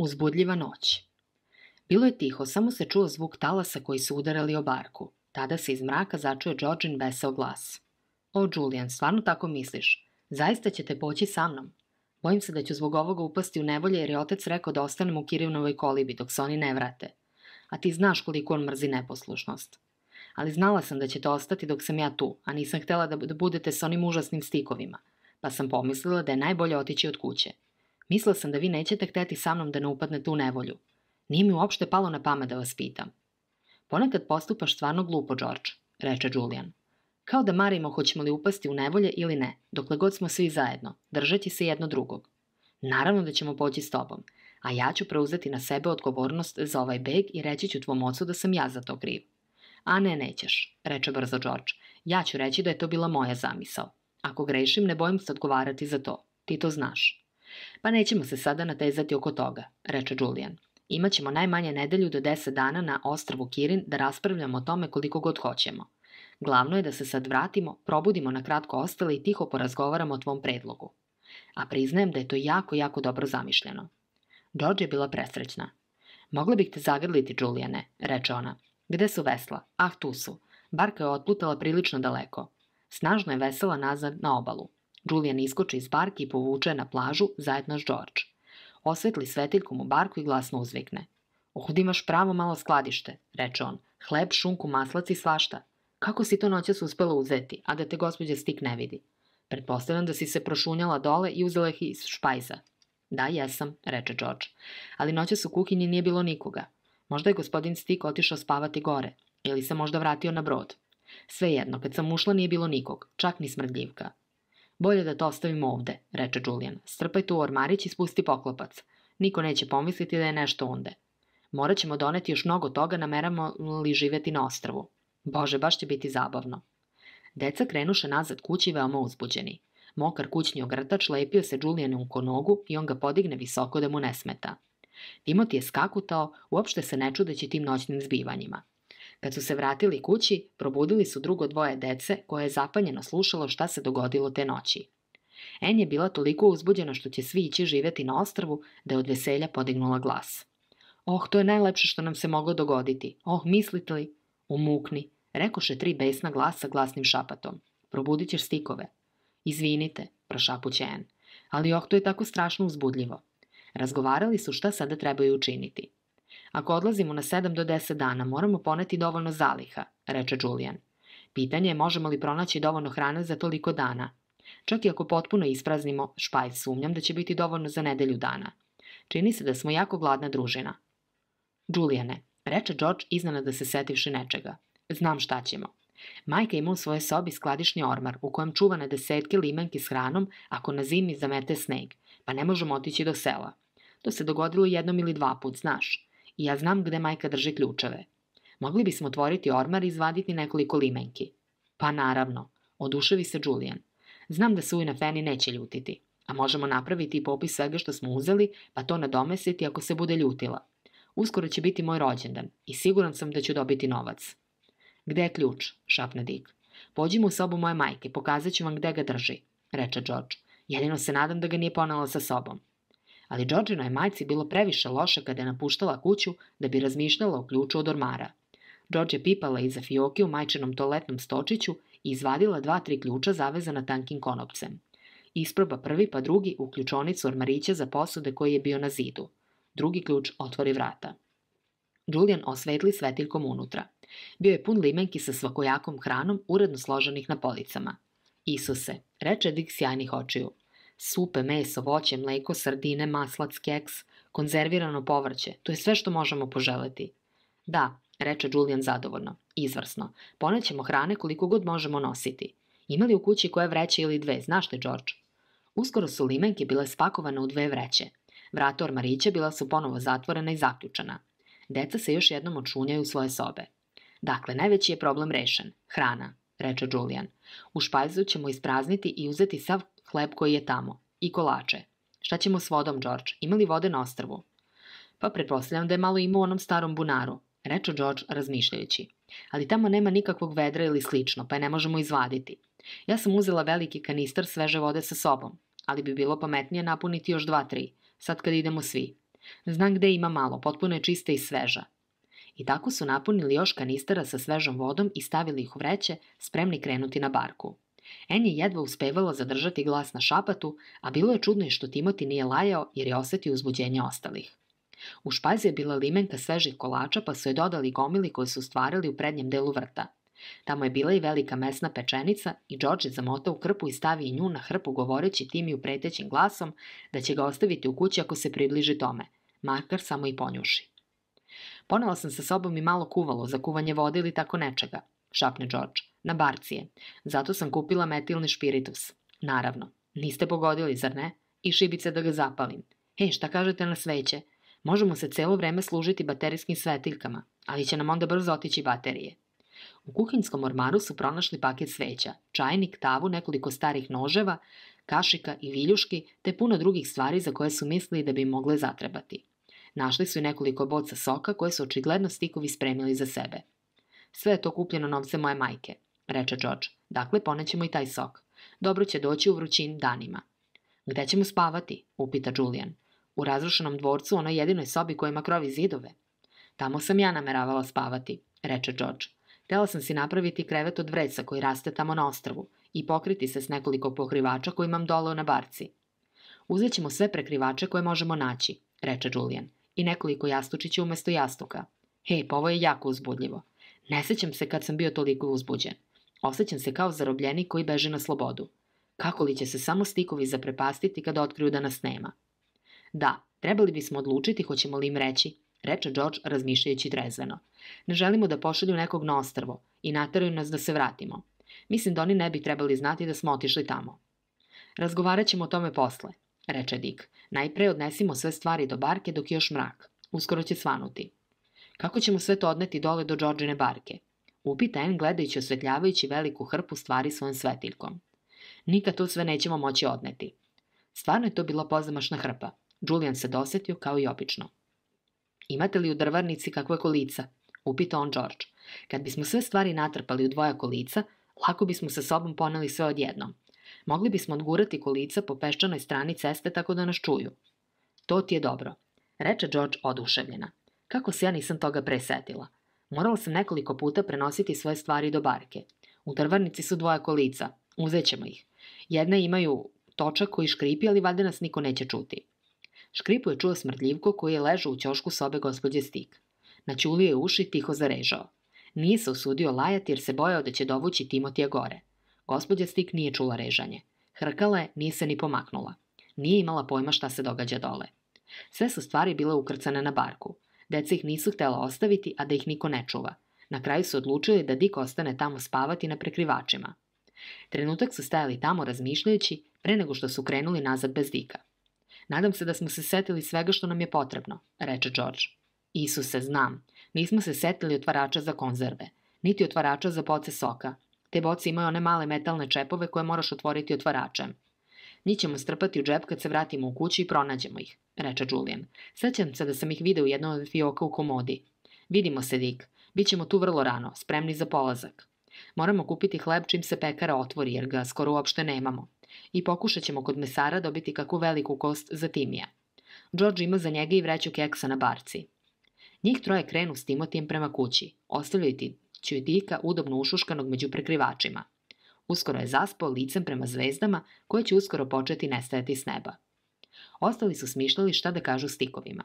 Uzbudljiva noć. Bilo je tiho, samo se čuo zvuk talasa koji su udarali o barku. Tada se iz mraka začuo Georgin vesel glas. O, Julian, stvarno tako misliš? Zaista ćete poći sa mnom? Bojim se da ću zbog ovoga upasti u nevolje jer je otec rekao da ostanem u Kirivnovoj kolibi dok se oni ne vrate. A ti znaš koliko on mrzi neposlušnost. Ali znala sam da ćete ostati dok sam ja tu, a nisam htela da, da budete sa onim užasnim stikovima, pa sam pomislila da je najbolje otići od kuće. Mislila sam da vi nećete hteti sa mnom da ne upadnete u nevolju. Nije mi uopšte palo na pamet da vas pitam. Ponekad postupaš stvarno glupo, George, reče Julian. Kao da marimo hoćemo li upasti u nevolje ili ne, dokle god smo svi zajedno, držati se jedno drugog. Naravno da ćemo poći s tobom, a ja ću preuzeti na sebe odgovornost za ovaj beg i reći ću tvom ocu da sam ja za to kriv. A ne, nećeš, reče brzo George. Ja ću reći da je to bila moja zamisao. Ako grešim, ne bojim se odgovarati za to. Ti to znaš. Pa nećemo se sada natezati oko toga, reče Julian. Imaćemo najmanje nedelju do 10 dana na ostravu Kirin da raspravljamo o tome koliko god hoćemo. Glavno je da se sad vratimo, probudimo na kratko ostale i tiho porazgovaramo o tvom predlogu. A priznajem da je to jako, jako dobro zamišljeno. George je bila presrećna. Mogla bih te zagrliti, Julijane, reče ona. Gde su vesla? Ah, tu su. Barka je otplutala prilično daleko. Snažno je vesela nazad na obalu. Julian iskoče iz barke i povuče na plažu zajedno s George. Osvetli svetiljkom u barku i glasno uzvikne. Ovdje imaš pravo malo skladište, reče on. Hleb, šunku, maslac i svašta. Kako si to noćas uspela uzeti, a da te gospođa stik ne vidi? Pretpostavljam da si se prošunjala dole i uzela ih iz špajza. Da, jesam, reče George. Ali noćas u kuhinji nije bilo nikoga. Možda je gospodin Stik otišao spavati gore. Ili se možda vratio na brod. Svejedno, kad sam ušla nije bilo nikog, čak ni smrdljivka. Bolje da to ostavimo ovde, reče Julian. Strpaj tu ormarić i spusti poklopac. Niko neće pomisliti da je nešto onde. Morat ćemo doneti još mnogo toga nameramo li živeti na ostravu. Bože, baš će biti zabavno. Deca krenuše nazad kući veoma uzbuđeni. Mokar kućni ogrtač lepio se Julijanu u nogu i on ga podigne visoko da mu ne smeta. Timot je skakutao, uopšte se ne čudeći tim noćnim zbivanjima. Kad su se vratili kući, probudili su drugo dvoje dece koje je zapanjeno slušalo šta se dogodilo te noći. En je bila toliko uzbuđena što će svi ići živeti na ostrvu da je od veselja podignula glas. Oh, to je najlepše što nam se moglo dogoditi. Oh, mislite li? Umukni, rekoše tri besna glasa glasnim šapatom. Probudit ćeš stikove. Izvinite, prošapuće En. Ali oh, to je tako strašno uzbudljivo. Razgovarali su šta sada trebaju učiniti. Ako odlazimo na 7 do 10 dana, moramo poneti dovoljno zaliha, reče Julian. Pitanje je možemo li pronaći dovoljno hrane za toliko dana. Čak i ako potpuno ispraznimo špajz, sumnjam da će biti dovoljno za nedelju dana. Čini se da smo jako gladna družina. Julijane, reče George iznenada da se setivši nečega. Znam šta ćemo. Majka ima u svojoj sobi skladišni ormar u kojem čuva na desetke limenki s hranom ako na zimi zamete sneg, pa ne možemo otići do sela. To se dogodilo jednom ili dva put, znaš i ja znam gde majka drže ključeve. Mogli bismo otvoriti ormar i izvaditi nekoliko limenki. Pa naravno, oduševi se Julian. Znam da se Ujna Feni neće ljutiti, a možemo napraviti i popis svega što smo uzeli, pa to nadomestiti ako se bude ljutila. Uskoro će biti moj rođendan i siguran sam da ću dobiti novac. Gde je ključ? šapne Dick. Pođimo u sobu moje majke, pokazat ću vam gde ga drži, reče George. Jedino se nadam da ga nije ponela sa sobom ali Đorđina je majci bilo previše loše kada je napuštala kuću da bi razmišljala o ključu od ormara. Đorđe je pipala iza fioke u majčinom toaletnom stočiću i izvadila dva, tri ključa zavezana tankim konopcem. Isproba prvi pa drugi u ključonicu ormarića za posude koji je bio na zidu. Drugi ključ otvori vrata. Julian osvetli svetiljkom unutra. Bio je pun limenki sa svakojakom hranom uredno složenih na policama. Isuse, reče Dick sjajnih očiju supe, meso, voće, mleko, sardine, maslac, keks, konzervirano povrće, to je sve što možemo poželeti. Da, reče Julian zadovoljno, izvrsno, ponećemo hrane koliko god možemo nositi. Ima li u kući koje vreće ili dve, znaš te, George? Uskoro su limenke bile spakovane u dve vreće. Vrata ormarića bila su ponovo zatvorena i zaključana. Deca se još jednom očunjaju u svoje sobe. Dakle, najveći je problem rešen. Hrana, reče Julian. U špajzu ćemo isprazniti i uzeti sav Hleb koji je tamo. I kolače. Šta ćemo s vodom, George? Ima li vode na ostrvu? Pa pretpostavljam da je malo ima u onom starom bunaru, reče George razmišljajući. Ali tamo nema nikakvog vedra ili slično, pa je ne možemo izvaditi. Ja sam uzela veliki kanistar sveže vode sa sobom, ali bi bilo pametnije napuniti još dva, tri, sad kad idemo svi. Znam gde ima malo, potpuno je čista i sveža. I tako su napunili još kanistara sa svežom vodom i stavili ih u vreće, spremni krenuti na barku. En je jedva uspevala zadržati glas na šapatu, a bilo je čudno i što Timoti nije lajao jer je osetio uzbuđenje ostalih. U špazi je bila limenka svežih kolača pa su je dodali gomili koje su stvarali u prednjem delu vrta. Tamo je bila i velika mesna pečenica i George je zamotao krpu i stavi i nju na hrpu govoreći Timiju pretećim glasom da će ga ostaviti u kući ako se približi tome, makar samo i ponjuši. Ponela sam sa sobom i malo kuvalo za kuvanje vode ili tako nečega, šapne George. Na barcije. Zato sam kupila metilni špiritus. Naravno. Niste pogodili, zar ne? I šibice da ga zapalim. He, šta kažete na sveće? Možemo se celo vreme služiti baterijskim svetiljkama, ali će nam onda brzo otići baterije. U kuhinskom ormaru su pronašli paket sveća, čajnik, tavu, nekoliko starih noževa, kašika i viljuški, te puno drugih stvari za koje su mislili da bi mogle zatrebati. Našli su i nekoliko boca soka koje su očigledno stikovi spremili za sebe. Sve je to kupljeno novce moje majke, reče George. Dakle, ponećemo i taj sok. Dobro će doći u vrućim danima. Gde ćemo spavati? upita Julian. U razrušenom dvorcu, onoj jedinoj sobi koja ima krovi zidove. Tamo sam ja nameravala spavati, reče George. Htela sam si napraviti krevet od vreca koji raste tamo na ostrvu i pokriti se s nekoliko pokrivača koje imam dole na barci. Uzet ćemo sve prekrivače koje možemo naći, reče Julian, i nekoliko jastučića umesto jastuka. Hej, pa ovo je jako uzbudljivo. Ne sećam se kad sam bio toliko uzbuđen. Osećam se kao zarobljenik koji beže na slobodu. Kako li će se samo stikovi zaprepastiti kada otkriju da nas nema? Da, trebali bismo odlučiti hoćemo li im reći, reče George razmišljajući trezveno. Ne želimo da pošalju nekog na ostrvo i nateraju nas da se vratimo. Mislim da oni ne bi trebali znati da smo otišli tamo. Razgovarat ćemo o tome posle, reče Dick. Najpre odnesimo sve stvari do barke dok je još mrak. Uskoro će svanuti. Kako ćemo sve to odneti dole do Đorđine barke? Upita En gledajući osvetljavajući veliku hrpu stvari svojom svetiljkom. Nikad to sve nećemo moći odneti. Stvarno je to bila pozamašna hrpa. Julian se dosetio kao i obično. Imate li u drvarnici kakve kolica? Upita on George. Kad bismo sve stvari natrpali u dvoja kolica, lako bismo sa sobom poneli sve odjednom. Mogli bismo odgurati kolica po peščanoj strani ceste tako da nas čuju. To ti je dobro, reče George oduševljena. Kako se ja nisam toga presetila? Morala sam nekoliko puta prenositi svoje stvari do barke. U drvarnici su dvoja kolica. Uzet ćemo ih. Jedne imaju točak koji škripi, ali valjda nas niko neće čuti. Škripu je čuo smrtljivko koji je ležao u ćošku sobe gospodje Stik. Naćulio je uši tiho zarežao. Nije se usudio lajati jer se bojao da će dovući Timotija gore. Gospodja Stik nije čula režanje. Hrkala je, nije se ni pomaknula. Nije imala pojma šta se događa dole. Sve su stvari bile ukrcane na barku. Deca ih nisu htela ostaviti, a da ih niko ne čuva. Na kraju su odlučili da Dik ostane tamo spavati na prekrivačima. Trenutak su stajali tamo razmišljajući pre nego što su krenuli nazad bez Dika. Nadam se da smo se setili svega što nam je potrebno, reče George. Isuse, znam. Nismo se setili otvarača za konzerve, niti otvarača za boce soka. Te boce imaju one male metalne čepove koje moraš otvoriti otvaračem. Mi ćemo strpati u džep kad se vratimo u kuću i pronađemo ih, reče Julian. Sećam se da sam ih video u jednom od fioka u komodi. Vidimo se, Dick. Bićemo tu vrlo rano, spremni za polazak. Moramo kupiti hleb čim se pekara otvori, jer ga skoro uopšte nemamo. I pokušat ćemo kod mesara dobiti kakvu veliku kost za Timija. George ima za njega i vreću keksa na barci. Njih troje krenu s Timotijem prema kući, ostavljajući Dika udobno ušuškanog među prekrivačima. Uskoro je zaspao licem prema zvezdama koje će uskoro početi nestajati s neba. Ostali su smišljali šta da kažu stikovima.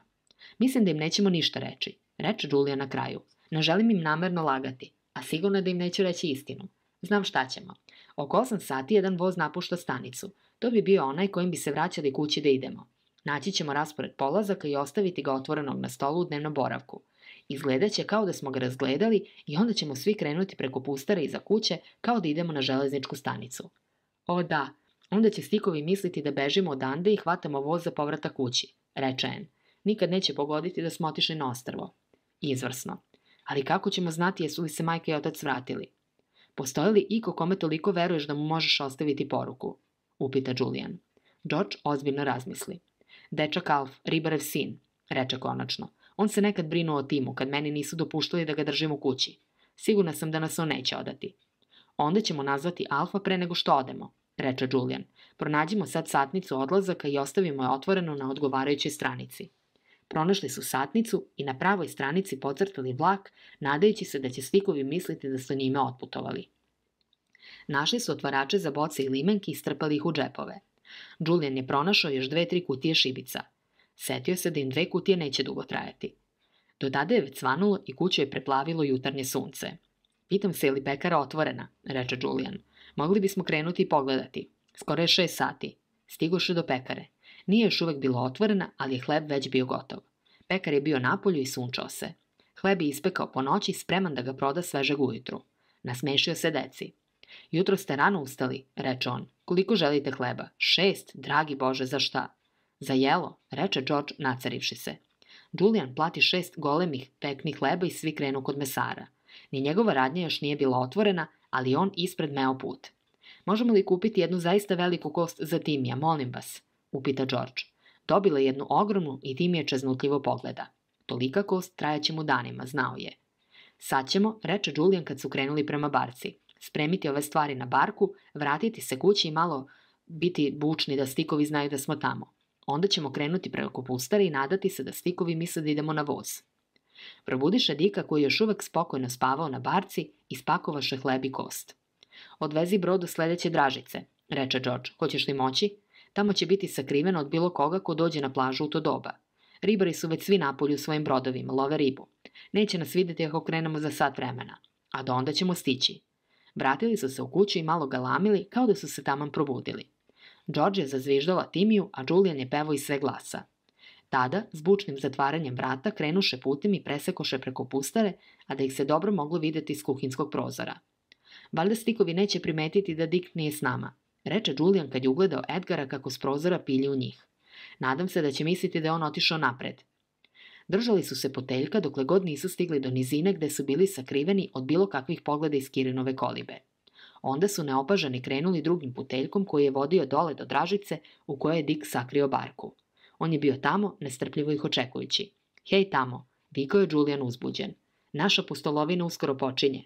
Mislim da im nećemo ništa reći, reče Julija na kraju. Ne želim im namerno lagati, a sigurno da im neću reći istinu. Znam šta ćemo. Oko 8 sati jedan voz napušta stanicu. To bi bio onaj kojim bi se vraćali kući da idemo. Naći ćemo raspored polazaka i ostaviti ga otvorenog na stolu u dnevnom boravku – Izgledat će kao da smo ga razgledali i onda ćemo svi krenuti preko pustara iza kuće kao da idemo na železničku stanicu. O da, onda će stikovi misliti da bežimo odande i hvatamo voz za povrata kući, reče En. Nikad neće pogoditi da smo otišli na ostrvo. Izvrsno. Ali kako ćemo znati jesu li se majka i otac vratili? Postoje li iko kome toliko veruješ da mu možeš ostaviti poruku? Upita Julian. George ozbiljno razmisli. Dečak Alf, ribarev sin, reče konačno. On se nekad brinuo o timu, kad meni nisu dopuštali da ga držim u kući. Sigurna sam da nas on neće odati. Onda ćemo nazvati Alfa pre nego što odemo, reče Julian. Pronađimo sad satnicu odlazaka i ostavimo je otvoreno na odgovarajućoj stranici. Pronašli su satnicu i na pravoj stranici pocrtali vlak, nadajući se da će stikovi misliti da su njime otputovali. Našli su otvarače za boce i limenki i strpali ih u džepove. Julian je pronašao još dve, tri kutije šibica – Setio se da im dve kutije neće dugo trajati. Do tada je već svanulo i kuću je preplavilo jutarnje sunce. Pitam se je li pekara otvorena, reče Julian. Mogli bismo krenuti i pogledati. Skoro je šest sati. Stigoše do pekare. Nije još uvek bilo otvorena, ali je hleb već bio gotov. Pekar je bio napolju i sunčao se. Hleb je ispekao po noći spreman da ga proda svežeg ujutru. Nasmešio se deci. Jutro ste rano ustali, reče on. Koliko želite hleba? Šest, dragi Bože, za šta? Za jelo, reče George nacarivši se. Julian plati šest golemih, peknih leba i svi krenu kod mesara. Ni njegova radnja još nije bila otvorena, ali on ispred meo put. Možemo li kupiti jednu zaista veliku kost za Timija, molim vas? Upita George. Dobila je jednu ogromnu i Timije čeznutljivo pogleda. Tolika kost trajaće mu danima, znao je. Sad ćemo, reče Julian kad su krenuli prema barci. Spremiti ove stvari na barku, vratiti se kući i malo biti bučni da stikovi znaju da smo tamo. Onda ćemo krenuti preko pustara i nadati se da stikovi misle da idemo na voz. Probudiše Dika koji još uvek spokojno spavao na barci i spakovaše hleb i kost. Odvezi brod do sledeće dražice, reče George. Hoćeš li moći? Tamo će biti sakriveno od bilo koga ko dođe na plažu u to doba. Ribari su već svi napolju u svojim brodovima, love ribu. Neće nas videti ako krenemo za sat vremena. A do onda ćemo stići. Vratili su se u kuću i malo galamili kao da su se taman probudili. George je zazviždala Timiju, a Julian je pevao iz sve glasa. Tada, s bučnim zatvaranjem vrata, krenuše putem i presekoše preko pustare, a da ih se dobro moglo videti iz kuhinskog prozora. Valjda stikovi neće primetiti da Dick nije s nama, reče Julian kad je ugledao Edgara kako s prozora pilje u njih. Nadam se da će misliti da je on otišao napred. Držali su se poteljka dokle god nisu stigli do nizine gde su bili sakriveni od bilo kakvih pogleda iz Kirinove kolibe. Onda su neopaženi krenuli drugim puteljkom koji je vodio dole do dražice u kojoj je Dik sakrio barku. On je bio tamo, nestrpljivo ih očekujući. Hej tamo, vikao je Julian uzbuđen. Naša pustolovina uskoro počinje.